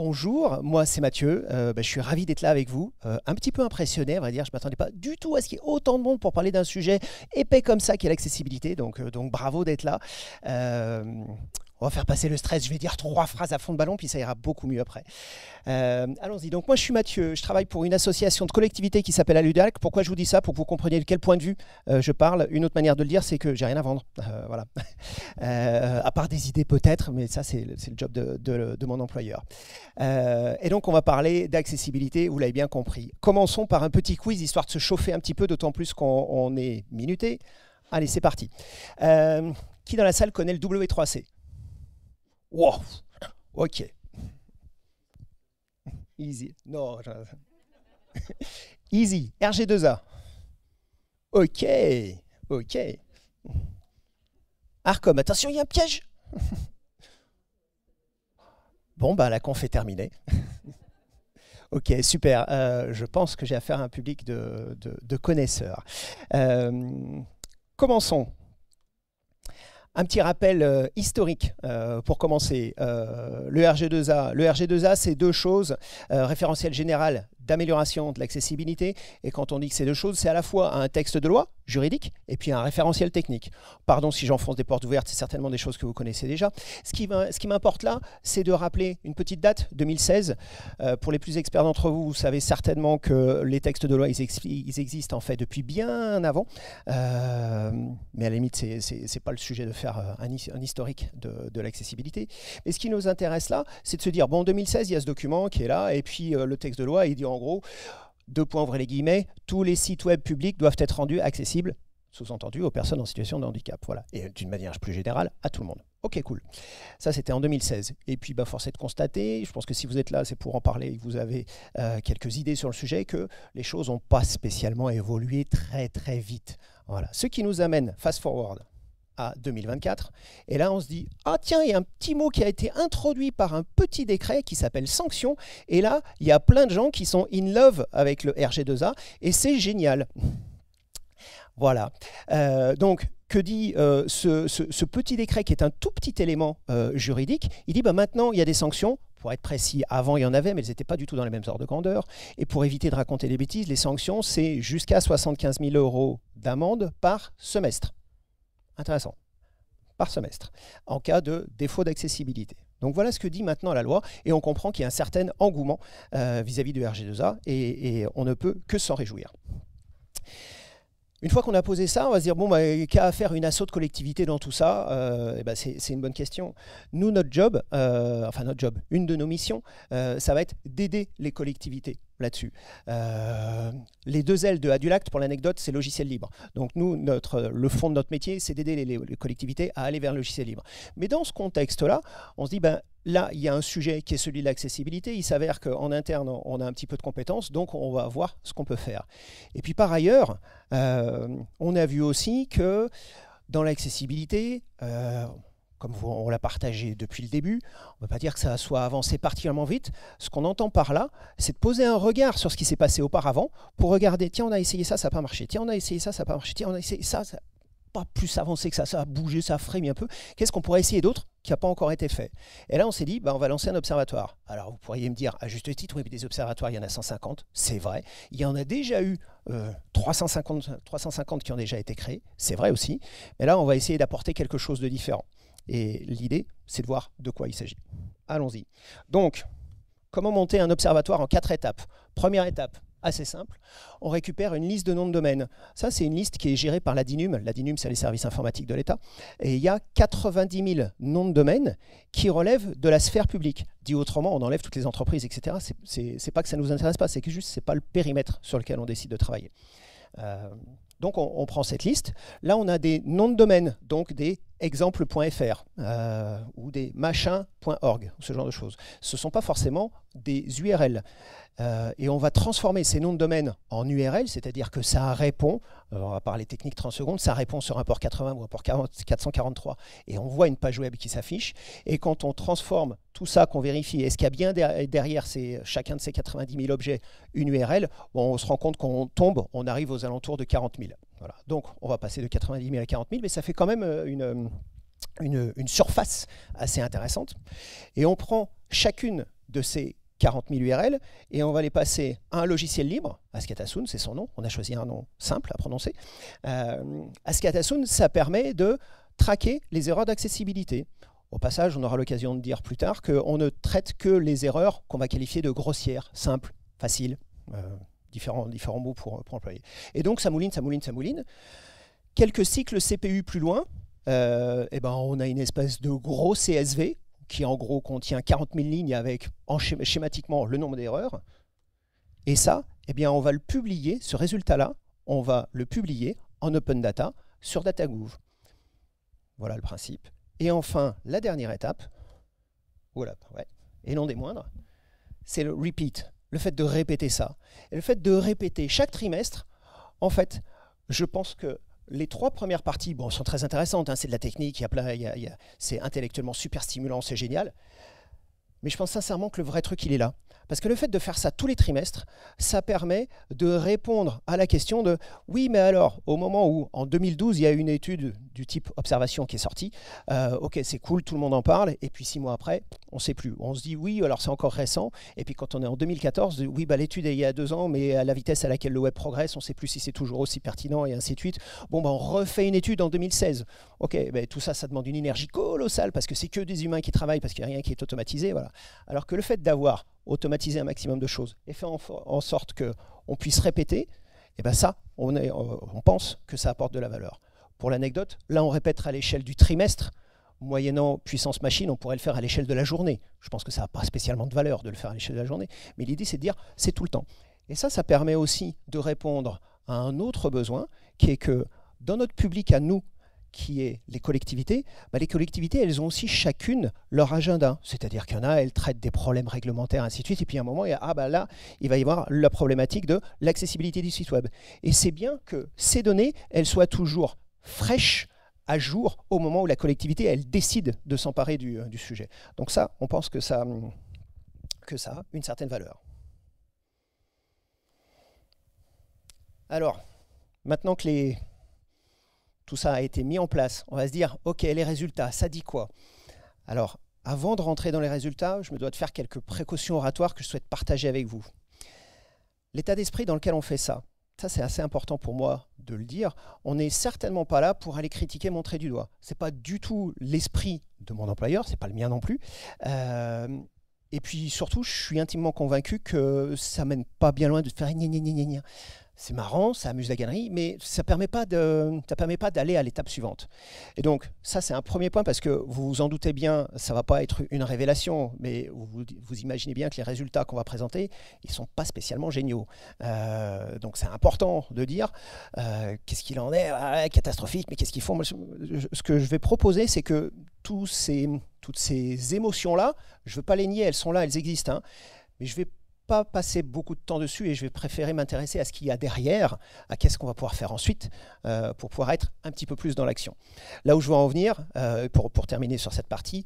Bonjour, moi c'est Mathieu, euh, bah, je suis ravi d'être là avec vous, euh, un petit peu impressionné à vrai dire, je ne m'attendais pas du tout à ce qu'il y ait autant de monde pour parler d'un sujet épais comme ça qui est l'accessibilité, donc, euh, donc bravo d'être là on va faire passer le stress, je vais dire trois phrases à fond de ballon, puis ça ira beaucoup mieux après. Euh, allons-y, donc moi je suis Mathieu, je travaille pour une association de collectivité qui s'appelle Aludac. Pourquoi je vous dis ça Pour que vous compreniez de quel point de vue euh, je parle. Une autre manière de le dire, c'est que j'ai rien à vendre, euh, voilà. à part des idées peut-être, mais ça c'est le job de, de, mon employeur. et donc on va parler d'accessibilité, vous l'avez bien compris. Commençons par un petit quiz, histoire de se chauffer un petit peu, d'autant plus qu'on est minuté. Allez, c'est parti. qui dans la salle connaît le W3C Wow, ok. Easy. Non. Easy. RG2A. Ok, ok. Arcom, attention, il y a un piège. bon, bah la conf est terminée. Ok, super. Euh, je pense que j'ai affaire à un public de, connaisseurs. Euh, commençons. Un petit rappel euh, historique euh, pour commencer. Euh, le RG2A, le RG2A, c'est deux choses référentiel général d'amélioration de l'accessibilité. Et quand on dit que c'est deux choses, c'est à la fois un texte de loi juridique et puis un référentiel technique. Pardon si j'enfonce des portes ouvertes, c'est certainement des choses que vous connaissez déjà. Ce qui, ce qui m'importe là, c'est de rappeler une petite date, 2016. Euh, pour les plus experts d'entre vous, vous savez certainement que les textes de loi, ils, existent en fait depuis bien avant. Euh, mais à la limite, c'est n'est pas le sujet de faire euh, un, historique de, de l'accessibilité. Mais ce qui nous intéresse là, c'est de se dire, bon, en 2016, il y a ce document qui est là, et puis le texte de loi, il dit en en gros, deux points ouvrez les guillemets, tous les sites web publics doivent être rendus accessibles, sous-entendu, aux personnes en situation de handicap. Voilà. Et euh, d'une manière plus générale, à tout le monde. Ok, cool. Ça, c'était en 2016. Et puis, bah, force est de constater, je pense que si vous êtes là, c'est pour en parler, et que vous avez euh, quelques idées sur le sujet, que les choses n'ont pas spécialement évolué très, très vite. Voilà. Ce qui nous amène, fast forward, à 2024. Et là, on se dit, ah tiens, il y a un petit mot qui a été introduit par un petit décret qui s'appelle sanction. Et là, il y a plein de gens qui sont in love avec le RG2A, et c'est génial. voilà. Euh, donc, que dit euh, ce, petit décret qui est un tout petit élément euh, juridique Il dit, bah, maintenant, il y a des sanctions, pour être précis, avant il y en avait, mais elles n'étaient pas du tout dans les mêmes ordres de grandeur. Et pour éviter de raconter des bêtises, les sanctions, c'est jusqu'à 75 000 euros d'amende par semestre intéressant, par semestre, en cas de défaut d'accessibilité. Donc voilà ce que dit maintenant la loi, et on comprend qu'il y a un certain engouement euh, vis-à-vis du RG2A, et on ne peut que s'en réjouir. Une fois qu'on a posé ça, on va se dire, bon, bah, qu'à faire une assaut de collectivité dans tout ça euh, eh ben, C'est une bonne question. Nous, notre job, euh, enfin notre job, une de nos missions, euh, ça va être d'aider les collectivités là-dessus. les deux ailes de Adulact, pour l'anecdote, c'est logiciel libre. Donc nous, notre, le fond de notre métier, c'est d'aider les, les, collectivités à aller vers le logiciel libre. Mais dans ce contexte-là, on se dit, ben, Là, il y a un sujet qui est celui de l'accessibilité. Il s'avère qu'en interne, on a un petit peu de compétences, donc on va voir ce qu'on peut faire. Et puis par ailleurs, euh, on a vu aussi que dans l'accessibilité, euh, comme on l'a partagé depuis le début, on ne va pas dire que ça soit avancé particulièrement vite. Ce qu'on entend par là, c'est de poser un regard sur ce qui s'est passé auparavant pour regarder, tiens, on a essayé ça, ça n'a pas marché, tiens, on a essayé ça, ça n'a pas marché, tiens, on a essayé ça, ça pas plus avancé que ça, ça a bougé, ça a un peu. Qu'est-ce qu'on pourrait essayer d'autre qui n'a pas encore été fait Et là, on s'est dit, bah, on va lancer un observatoire. Alors, vous pourriez me dire, à juste titre, oui, des observatoires, il y en a 150, c'est vrai. Il y en a déjà eu 350, euh, 350 qui ont déjà été créés, c'est vrai aussi. Mais là, on va essayer d'apporter quelque chose de différent. Et l'idée, c'est de voir de quoi il s'agit. Allons-y. Donc, comment monter un observatoire en quatre étapes Première étape, assez simple, on récupère une liste de noms de domaines. Ça, c'est une liste qui est gérée par la DINUM. La DINUM, c'est les services informatiques de l'État. Et il y a 90 000 noms de domaines qui relèvent de la sphère publique. Dit autrement, on enlève toutes les entreprises, etc. Ce n'est pas que ça ne nous intéresse pas, c'est que juste, n'est pas le périmètre sur lequel on décide de travailler. Euh, donc, on, prend cette liste. Là, on a des noms de domaines, donc des exemple.fr euh, ou des machins.org, ce genre de choses. Ce ne sont pas forcément des URL. Euh, et on va transformer ces noms de domaine en URL, c'est-à-dire que ça répond, euh, on va parler technique 30 secondes, ça répond sur un port 80 ou un port 443. Et on voit une page web qui s'affiche. Et quand on transforme tout ça, qu'on vérifie, est-ce qu'il y a bien derrière ces, chacun de ces 90 000 objets une URL, on se rend compte qu'on tombe, on arrive aux alentours de 40 000. Donc on va passer de 90 000 à 40 000, mais ça fait quand même euh, euh, une, surface assez intéressante. Et on prend chacune de ces 40 000 URL et on va les passer à un logiciel libre, Askatasun, c'est son nom, on a choisi un nom simple à prononcer. Euh, Askatasun, ça permet de traquer les erreurs d'accessibilité. Au passage, on aura l'occasion de dire plus tard qu'on ne traite que les erreurs qu'on va qualifier de grossières, simples, faciles. Euh, différents, différents mots pour, employer. Et donc ça mouline, ça mouline, ça mouline. Quelques cycles CPU plus loin, euh, eh ben, on a une espèce de gros CSV qui en gros contient 40 000 lignes avec en schématiquement le nombre d'erreurs. Et ça, eh bien, on va le publier, ce résultat-là, on va le publier en open data sur DataGouv. Voilà le principe. Et enfin, la dernière étape, voilà, et non des moindres, c'est le repeat le fait de répéter ça. Et le fait de répéter chaque trimestre, en fait, je pense que les trois premières parties bon, sont très intéressantes. Hein, c'est de la technique, c'est intellectuellement super stimulant, c'est génial. Mais je pense sincèrement que le vrai truc, il est là. Parce que le fait de faire ça tous les trimestres, ça permet de répondre à la question de oui, mais alors, au moment où, en 2012, il y a une étude du type observation qui est sortie, euh, ok, c'est cool, tout le monde en parle, et puis six mois après, on ne sait plus. On se dit oui, alors c'est encore récent, et puis quand on est en 2014, oui, bah, l'étude est il y a deux ans, mais à la vitesse à laquelle le web progresse, on ne sait plus si c'est toujours aussi pertinent, et ainsi de suite. Bon, bah, on refait une étude en 2016. Ok, bah, tout ça, ça demande une énergie colossale, parce que c'est que des humains qui travaillent, parce qu'il n'y a rien qui est automatisé, voilà. Euh, alors que le fait d'avoir automatisé un maximum de choses et fait en, sorte sorte qu'on puisse répéter, et eh ben ça, on, euh, on pense que ça apporte de la valeur. Pour l'anecdote, là on répète à l'échelle du trimestre, moyennant puissance machine, on pourrait le faire à l'échelle de la journée. Je pense que ça n'a pas spécialement de valeur de le faire à l'échelle de la journée, mais l'idée c'est de dire c'est tout le temps. Et ça, ça permet aussi de répondre à un autre besoin qui est que dans notre public à nous, qui est les collectivités, bah, les collectivités, elles ont aussi chacune leur agenda. C'est-à-dire qu'il y en a, elles traitent des problèmes réglementaires, ainsi de suite. Et puis à un moment, il y a, ah bah là, il va y avoir la problématique de l'accessibilité du site web. Et c'est bien que ces données, elles soient toujours fraîches, à jour, au moment où la collectivité, elle décide de s'emparer du, euh, sujet. Donc ça, on pense que ça, hum, que ça a une certaine valeur. Alors, maintenant que les tout ça a été mis en place. On va se dire, OK, les résultats, ça dit quoi Alors, avant de rentrer dans les résultats, je me dois de faire quelques précautions oratoires que je souhaite partager avec vous. L'état d'esprit dans lequel on fait ça, ça c'est assez important pour moi de le dire, on n'est certainement pas là pour aller critiquer, montrer du doigt. Ce n'est pas du tout l'esprit de mon employeur, ce n'est pas le mien non plus. Euh, et puis surtout, je suis intimement convaincu que ça mène pas bien loin de faire c'est marrant, ça amuse la galerie, mais ça ne permet pas d'aller à l'étape suivante. Et donc, ça, c'est un premier point, parce que vous vous en doutez bien, ça ne va pas être une révélation, mais vous, imaginez bien que les résultats qu'on va présenter, ils ne sont pas spécialement géniaux. Euh, donc, c'est important de dire euh, qu'est-ce qu'il en est, catastrophique, mais qu'est-ce qu'ils font Ce que je vais proposer, c'est que tous ces, toutes ces émotions-là, je ne veux pas les nier, elles sont là, elles existent, hein, mais je vais pas passer beaucoup de temps dessus et je vais préférer m'intéresser à ce qu'il y a derrière, à qu'est-ce qu'on va pouvoir faire ensuite euh, pour pouvoir être un petit peu plus dans l'action. Là où je veux en venir, euh, pour, pour, terminer sur cette partie,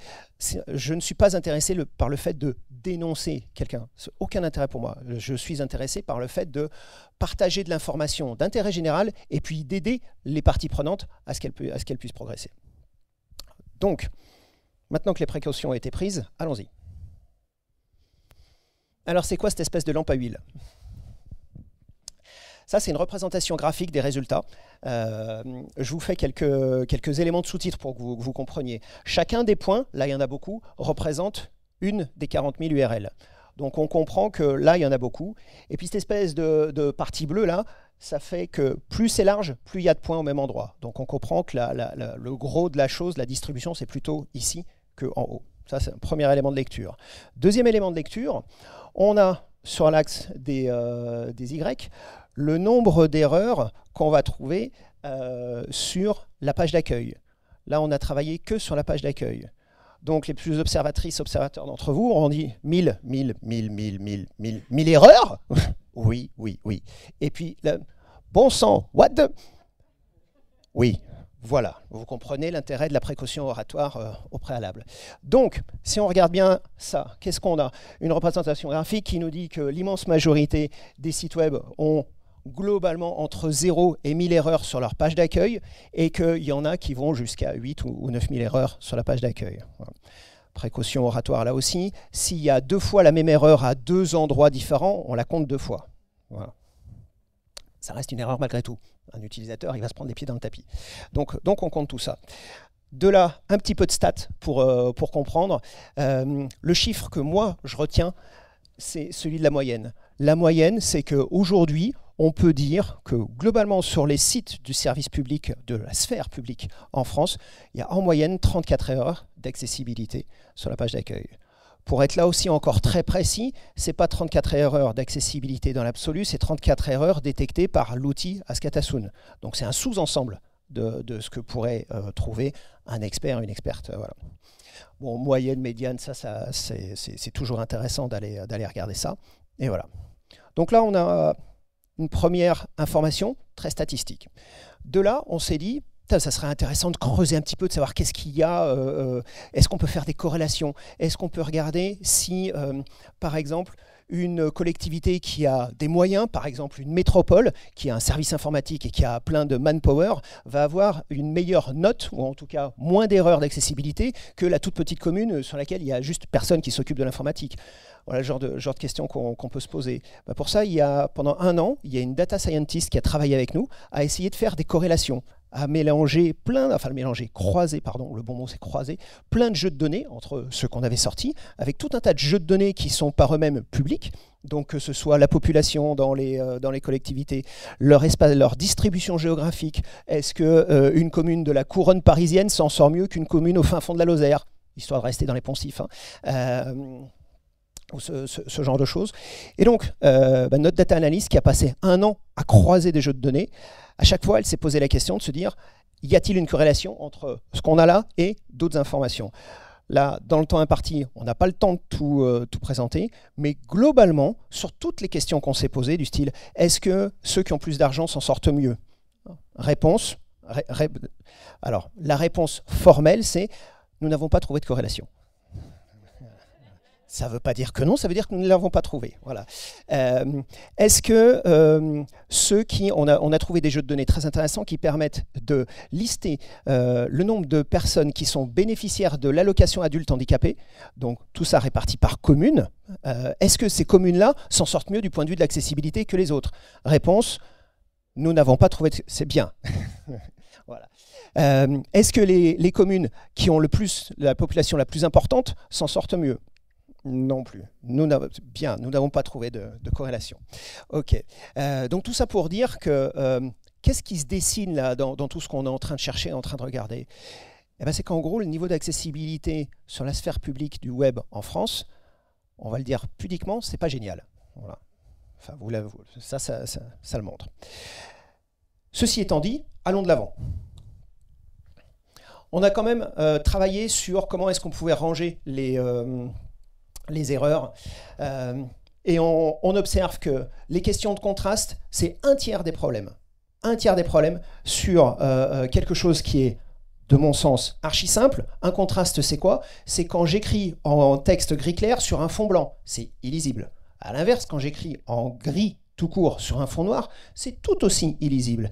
je ne suis pas intéressé par le fait de dénoncer quelqu'un. Aucun intérêt pour moi. Je suis intéressé par le fait de partager de l'information d'intérêt général et puis d'aider les parties prenantes à ce qu'elles puissent progresser. Donc, maintenant que les précautions ont été prises, allons-y. Alors c'est quoi cette espèce de lampe à huile ça, c'est une représentation graphique des résultats. Euh, je vous fais quelques, quelques éléments de sous-titres pour que vous, compreniez. Chacun des points, là il y en a beaucoup, représente une des 40 000 URL. Donc on comprend que là, il y en a beaucoup. Et puis cette espèce de, partie bleue, là, ça fait que plus c'est large, plus il y a de points au même endroit. Donc on comprend que le gros de la chose, la distribution, c'est plutôt ici qu'en haut. Ça, c'est un premier élément de lecture. Deuxième élément de lecture, on a sur l'axe des, euh, Y le nombre d'erreurs qu'on va trouver euh, sur la page d'accueil. Là, on a travaillé que sur la page d'accueil. Donc les plus observatrices, observateurs d'entre vous, on dit 1000, 1000, 1000, 1000, 1000, 1000, erreurs Oui, oui, oui. Et puis, le bon sang, what the Oui, voilà, vous comprenez l'intérêt de la précaution oratoire euh, au préalable. Donc, si on regarde bien ça, qu'est-ce qu'on a Une représentation graphique qui nous dit que l'immense majorité des sites web ont globalement entre 0 et 1000 erreurs sur leur page d'accueil et qu'il y en a qui vont jusqu'à 8 ou 9000 erreurs sur la page d'accueil. Précaution oratoire là aussi. S'il y a deux fois la même erreur à deux endroits différents, on la compte deux fois. Ça reste une erreur malgré tout un utilisateur, il va se prendre les pieds dans le tapis. Donc, donc on compte tout ça. De là, un petit peu de stats pour, euh, comprendre. Euh, le chiffre que moi, je retiens, c'est celui de la moyenne. La moyenne, c'est qu'aujourd'hui, on peut dire que globalement, sur les sites du service public, de la sphère publique en France, il y a en moyenne 34 heures d'accessibilité sur la page d'accueil pour être là aussi encore très précis, ce n'est pas 34 erreurs d'accessibilité dans l'absolu, c'est 34 erreurs détectées par l'outil Ascatasun. Donc c'est un sous-ensemble de, ce que pourrait euh, trouver un expert, une experte. Euh, voilà. Bon, moyenne, médiane, ça, ça c'est toujours intéressant d'aller regarder ça. Et voilà. Donc là, on a une première information très statistique. De là, on s'est dit, ça serait intéressant de creuser un petit peu, de savoir qu'est-ce qu'il y a, euh, euh, est-ce qu'on peut faire des corrélations, est-ce qu'on peut regarder si, euh, par exemple, une collectivité qui a des moyens, par exemple une métropole qui a un service informatique et qui a plein de manpower, va avoir une meilleure note, ou en tout cas moins d'erreurs d'accessibilité, que la toute petite commune sur laquelle il n'y a juste personne qui s'occupe de l'informatique. Voilà le genre de, questions qu'on peut se poser. Bah, pour ça, il y pendant un an, il y a une data scientist qui a travaillé avec nous a essayé de faire des corrélations à mélanger plein, enfin mélanger, croiser, pardon, le bon mot c'est croiser, plein de jeux de données entre ceux qu'on avait sortis, avec tout un tas de jeux de données qui sont par eux-mêmes publics, donc que ce soit la population dans les, euh, collectivités, leur leur distribution géographique, est-ce qu'une euh, commune de la couronne parisienne s'en sort mieux qu'une commune au fin fond de la Lozère, histoire de rester dans les poncifs. Hein. Euh, ou ce, genre de choses. Et donc, euh, bah, notre data analyst qui a passé un an à croiser des jeux de données, à chaque fois, elle s'est posé la question de se dire, y a-t-il une corrélation entre ce qu'on a là et d'autres informations Là, dans le temps imparti, on n'a pas le temps de euh, tout, présenter, mais globalement, sur toutes les questions qu'on s'est posées, du style, est-ce que ceux qui ont plus d'argent s'en sortent mieux Réponse. alors, la réponse formelle, c'est nous n'avons pas trouvé de corrélation. Ça ne veut pas dire que non, ça veut dire que nous ne l'avons pas trouvé. Voilà. Euh, est-ce que euh, ceux qui. On a, on a, trouvé des jeux de données très intéressants qui permettent de lister euh, le nombre de personnes qui sont bénéficiaires de l'allocation adulte handicapé, donc tout ça réparti par commune. Est-ce que ces communes-là s'en sortent mieux du point de vue de l'accessibilité que les autres Réponse nous n'avons pas trouvé. C'est bien. voilà. Est-ce que les, les, communes qui ont le plus la population la plus importante s'en sortent mieux non plus. Nous bien, nous n'avons pas trouvé de, corrélation. Ok. Euh, donc tout ça pour dire que euh, qu'est-ce qui se dessine là dans, tout ce qu'on est en train de chercher, en train de regarder eh ben, C'est qu'en gros le niveau d'accessibilité sur la sphère publique du web en France, on va le dire pudiquement, c'est pas génial. Enfin, vous ça ça, ça, ça le montre. Ceci étant dit, allons de l'avant. On a quand même euh, travaillé sur comment est-ce qu'on pouvait ranger les, les erreurs. Euh, et on, observe que les questions de contraste, c'est un tiers des problèmes. Un tiers des problèmes sur euh, euh, quelque chose qui est, de mon sens, archi simple. Un contraste, c'est quoi C'est quand j'écris en texte gris clair sur un fond blanc, c'est illisible. À l'inverse, quand j'écris en gris tout court sur un fond noir, c'est tout aussi illisible.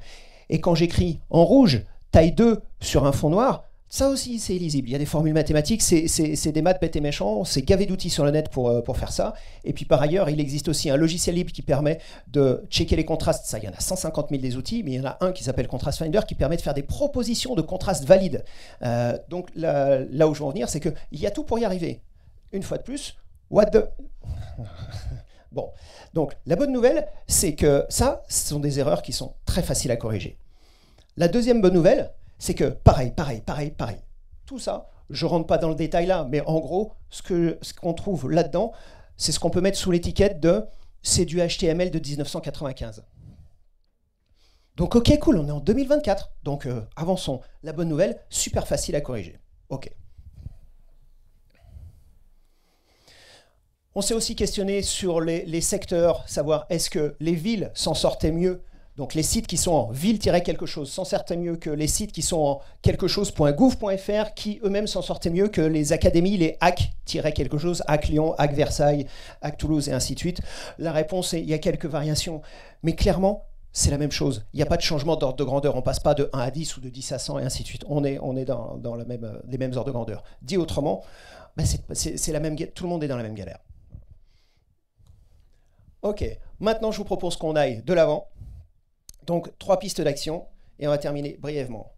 Et quand j'écris en rouge, taille 2 sur un fond noir, ça aussi, c'est illisible. Il y a des formules mathématiques, c'est des maths bêtes et méchants, c'est gavé d'outils sur le net pour, euh, pour faire ça. Et puis par ailleurs, il existe aussi un logiciel libre qui permet de checker les contrastes. Ça, il y en a 150 000 des outils, mais il y en a un qui s'appelle Contrast Finder qui permet de faire des propositions de contrastes valides. Euh, donc là, là, où je veux en venir, c'est qu'il y a tout pour y arriver. Une fois de plus, what the... bon, donc la bonne nouvelle, c'est que ça, ce sont des erreurs qui sont très faciles à corriger. La deuxième bonne nouvelle, c'est que pareil, pareil, pareil, pareil. Tout ça, je rentre pas dans le détail là, mais en gros, ce qu'on ce qu'on trouve là-dedans, c'est ce qu'on peut mettre sous l'étiquette de c'est du HTML de 1995. Donc ok, cool, on est en 2024, donc euh, avançons. La bonne nouvelle, super facile à corriger. Ok. On s'est aussi questionné sur les, les secteurs, savoir est-ce que les villes s'en sortaient mieux donc les sites qui sont en ville-quelque chose s'en sortaient mieux que les sites qui sont en quelque chose.gouv.fr qui eux-mêmes s'en sortaient mieux que les académies, les hacks-quelque chose, hack Lyon, hack Versailles, hack Toulouse et ainsi de suite. La réponse est il y a quelques variations, mais clairement c'est la même chose. Il n'y a pas de changement d'ordre de grandeur. On passe pas de 1 à 10 ou de 10 à 100 et ainsi de suite. On est, on est dans, même, les mêmes ordres de grandeur. Dit autrement, bah, c'est la même, tout le monde est dans la même galère. Ok, maintenant je vous propose qu'on aille de l'avant. Donc, trois pistes d'action, et on va terminer brièvement.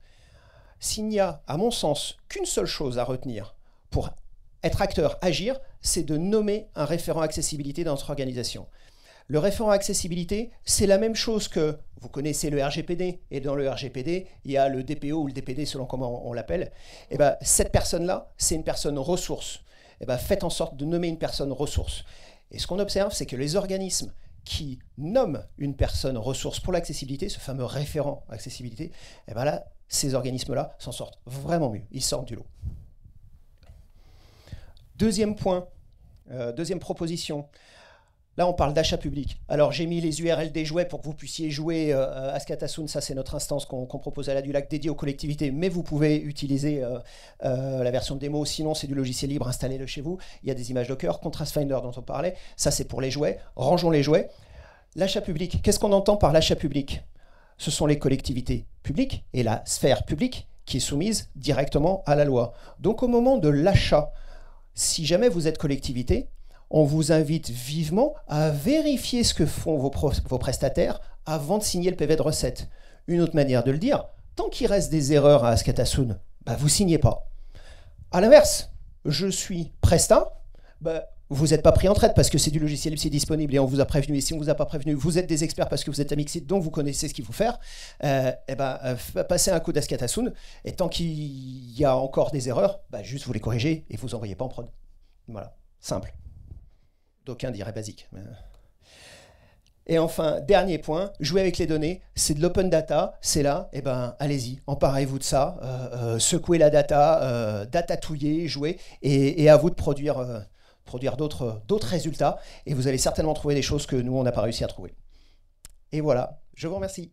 S'il n'y a, à mon sens, qu'une seule chose à retenir pour être acteur, agir, c'est de nommer un référent accessibilité dans notre organisation. Le référent accessibilité, c'est la même chose que, vous connaissez le RGPD, et dans le RGPD, il y a le DPO ou le DPD selon comment on l'appelle. Et eh ben, cette personne-là, c'est une personne ressource. Et eh ben, faites en sorte de nommer une personne ressource. Et ce qu'on observe, c'est que les organismes qui nomme une personne ressource pour l'accessibilité, ce fameux référent accessibilité, et eh bien ces organismes-là s'en sortent vraiment mieux, ils sortent du lot. Deuxième point, euh, deuxième proposition, Là, on parle d'achat public. Alors, j'ai mis les URL des jouets pour que vous puissiez jouer euh, à Skatasun. Ça, c'est notre instance qu'on propose à la Dulac dédiée aux collectivités. Mais vous pouvez utiliser euh, euh, la version démo. Sinon, c'est du logiciel libre. installé le chez vous. Il y a des images Docker, Contrast Finder dont on parlait. Ça, c'est pour les jouets. Rangeons les jouets. L'achat public. Qu'est-ce qu'on entend par l'achat public Ce sont les collectivités publiques et la sphère publique qui est soumise directement à la loi. Donc, au moment de l'achat, si jamais vous êtes collectivité, on vous invite vivement à vérifier ce que font vos, prestataires avant de signer le PV de recette. Une autre manière de le dire, tant qu'il reste des erreurs à Askatasun, bah vous signez pas. À l'inverse, je suis Presta, bah, vous n'êtes pas pris en traite parce que c'est du logiciel c'est disponible et on vous a prévenu. Et si on vous a pas prévenu, vous êtes des experts parce que vous êtes Amixit, donc vous connaissez ce qu'il faut faire. et euh, eh ben, euh, passez un coup d'Askatasun et tant qu'il y a encore des erreurs, bah, juste vous les corrigez et vous envoyez pas en prod. Voilà, simple. D'aucuns diraient basique. Euh. Et enfin, dernier point, jouer avec les données, c'est de l'open data, c'est là, et eh ben allez-y, emparez-vous de ça, euh, euh, secouez la data, euh, datatouillez, jouez, et, à vous de produire, produire d'autres, d'autres résultats, et vous allez certainement trouver des choses que nous, on n'a pas réussi à trouver. Et voilà, je vous remercie.